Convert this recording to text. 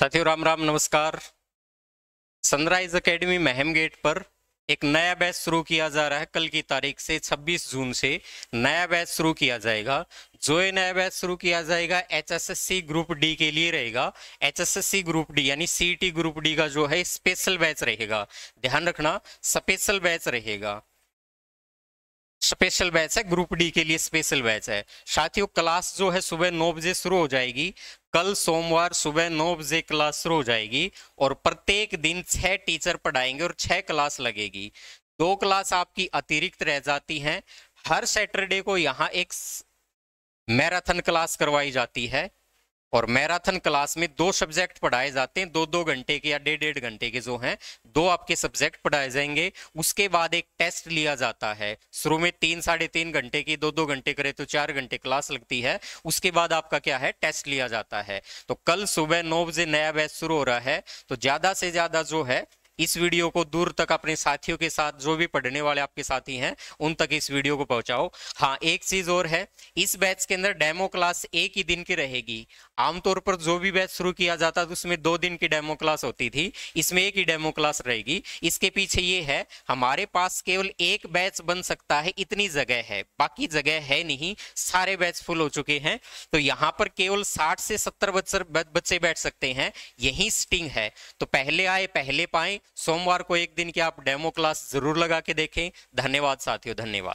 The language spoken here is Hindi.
साथियों राम राम नमस्कार सनराइज एकेडमी महम गेट पर एक नया बैच शुरू किया जा रहा है कल की तारीख से 26 जून से नया बैच शुरू किया जाएगा जो ये नया बैच शुरू किया जाएगा एचएसएससी ग्रुप डी के लिए रहेगा एचएसएससी ग्रुप डी यानी सीटी ग्रुप डी का जो है स्पेशल बैच रहेगा ध्यान रखना स्पेशल बैच रहेगा स्पेशल बैच है ग्रुप डी के लिए स्पेशल बैच है साथियों क्लास जो है सुबह नौ बजे शुरू हो जाएगी कल सोमवार सुबह नौ बजे क्लास शुरू हो जाएगी और प्रत्येक दिन छह टीचर पढ़ाएंगे और छह क्लास लगेगी दो क्लास आपकी अतिरिक्त रह जाती हैं हर सैटरडे को यहाँ एक मैराथन क्लास करवाई जाती है और मैराथन क्लास में दो सब्जेक्ट पढ़ाए जाते हैं दो दो घंटे के या डेढ़ डेढ़ घंटे के जो हैं दो आपके सब्जेक्ट पढ़ाए जाएंगे उसके बाद एक टेस्ट लिया जाता है शुरू में तीन साढ़े तीन घंटे की दो दो घंटे करे तो चार घंटे क्लास लगती है उसके बाद आपका क्या है टेस्ट लिया जाता है तो कल सुबह नौ बजे नया बैच शुरू हो रहा है तो ज्यादा से ज्यादा जो है इस वीडियो को दूर तक अपने साथियों के साथ जो भी पढ़ने वाले आपके साथी हैं उन तक इस वीडियो को पहुंचाओ हाँ एक चीज और है इस बैच के अंदर डेमो क्लास एक ही दिन की रहेगी आमतौर पर जो भी बैच शुरू किया जाता था उसमें दो दिन की डेमो क्लास होती थी इसमें एक ही डेमो क्लास रहेगी इसके पीछे ये है हमारे पास केवल एक बैच बन सकता है इतनी जगह है बाकी जगह है नहीं सारे बैच फुल हो चुके हैं तो यहाँ पर केवल साठ से सत्तर बच्चे बैठ सकते हैं यही स्टिंग है तो पहले आए पहले पाए सोमवार को एक दिन की आप डेमो क्लास जरूर लगा के देखें धन्यवाद साथियों धन्यवाद